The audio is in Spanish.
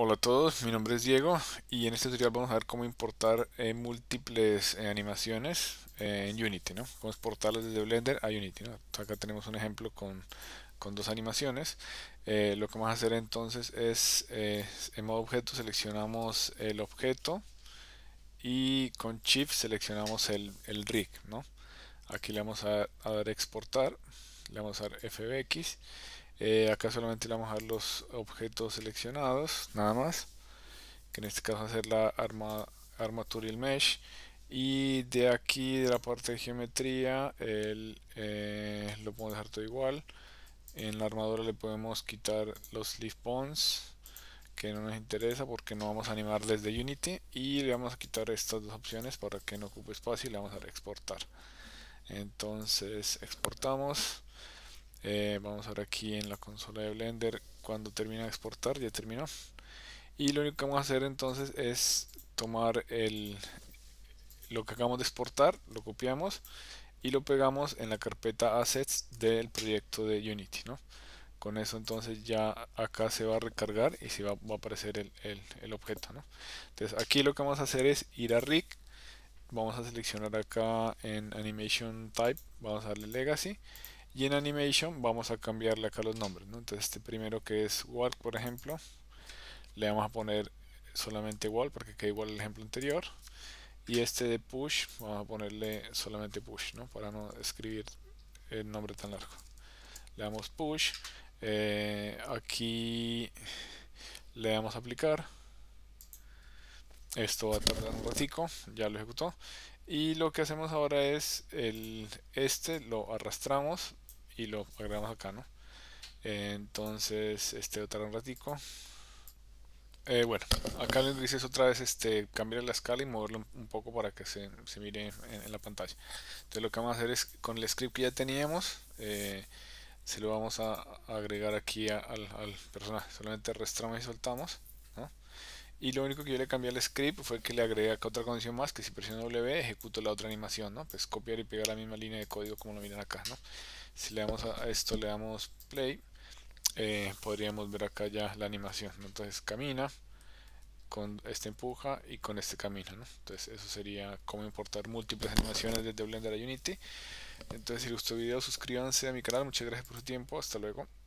Hola a todos, mi nombre es Diego y en este tutorial vamos a ver cómo importar eh, múltiples eh, animaciones eh, en Unity, ¿no? Cómo exportarlas desde Blender a Unity, Acá tenemos un ejemplo con, dos animaciones. lo que vamos a hacer entonces es, en modo objeto seleccionamos el objeto y con Shift seleccionamos el, rig, ¿no? Aquí le vamos a, a dar exportar le vamos a dar fbx eh, acá solamente le vamos a dar los objetos seleccionados nada más que en este caso va a ser la armatura y el mesh y de aquí de la parte de geometría eh, lo podemos dejar todo igual en la armadura le podemos quitar los leaf bones que no nos interesa porque no vamos a animar desde Unity y le vamos a quitar estas dos opciones para que no ocupe espacio y le vamos a exportar entonces exportamos eh, vamos a ver aquí en la consola de blender cuando termina de exportar ya terminó y lo único que vamos a hacer entonces es tomar el lo que acabamos de exportar lo copiamos y lo pegamos en la carpeta assets del proyecto de unity ¿no? con eso entonces ya acá se va a recargar y se va, a aparecer el, el, objeto ¿no? entonces aquí lo que vamos a hacer es ir a rig vamos a seleccionar acá en animation type vamos a darle legacy y en animation vamos a cambiarle acá los nombres entonces este primero que es walk por ejemplo le vamos a poner solamente walk porque queda igual el ejemplo anterior y este de push vamos a ponerle solamente push ¿no? para no escribir el nombre tan largo le damos push eh, aquí le damos a aplicar esto va a tardar un ratico, ya lo ejecutó. Y lo que hacemos ahora es el, este lo arrastramos y lo agregamos acá, ¿no? Entonces, este va a tardar un ratico. Eh, bueno, acá les dices otra vez este, cambiar la escala y moverlo un poco para que se, mire en, la pantalla. Entonces lo que vamos a hacer es con el script que ya teníamos, eh, se lo vamos a agregar aquí al, al personaje. Solamente arrastramos y soltamos. Y lo único que yo le cambié al script fue que le agregué acá otra condición más, que si presiono W ejecuto la otra animación, ¿no? Pues copiar y pegar la misma línea de código como lo miran acá, ¿no? Si le damos a esto, le damos play, eh, podríamos ver acá ya la animación, Entonces camina, con este empuja y con este camino, ¿no? Entonces eso sería cómo importar múltiples animaciones desde Blender a Unity. Entonces si les gustó el video suscríbanse a mi canal, muchas gracias por su tiempo, hasta luego.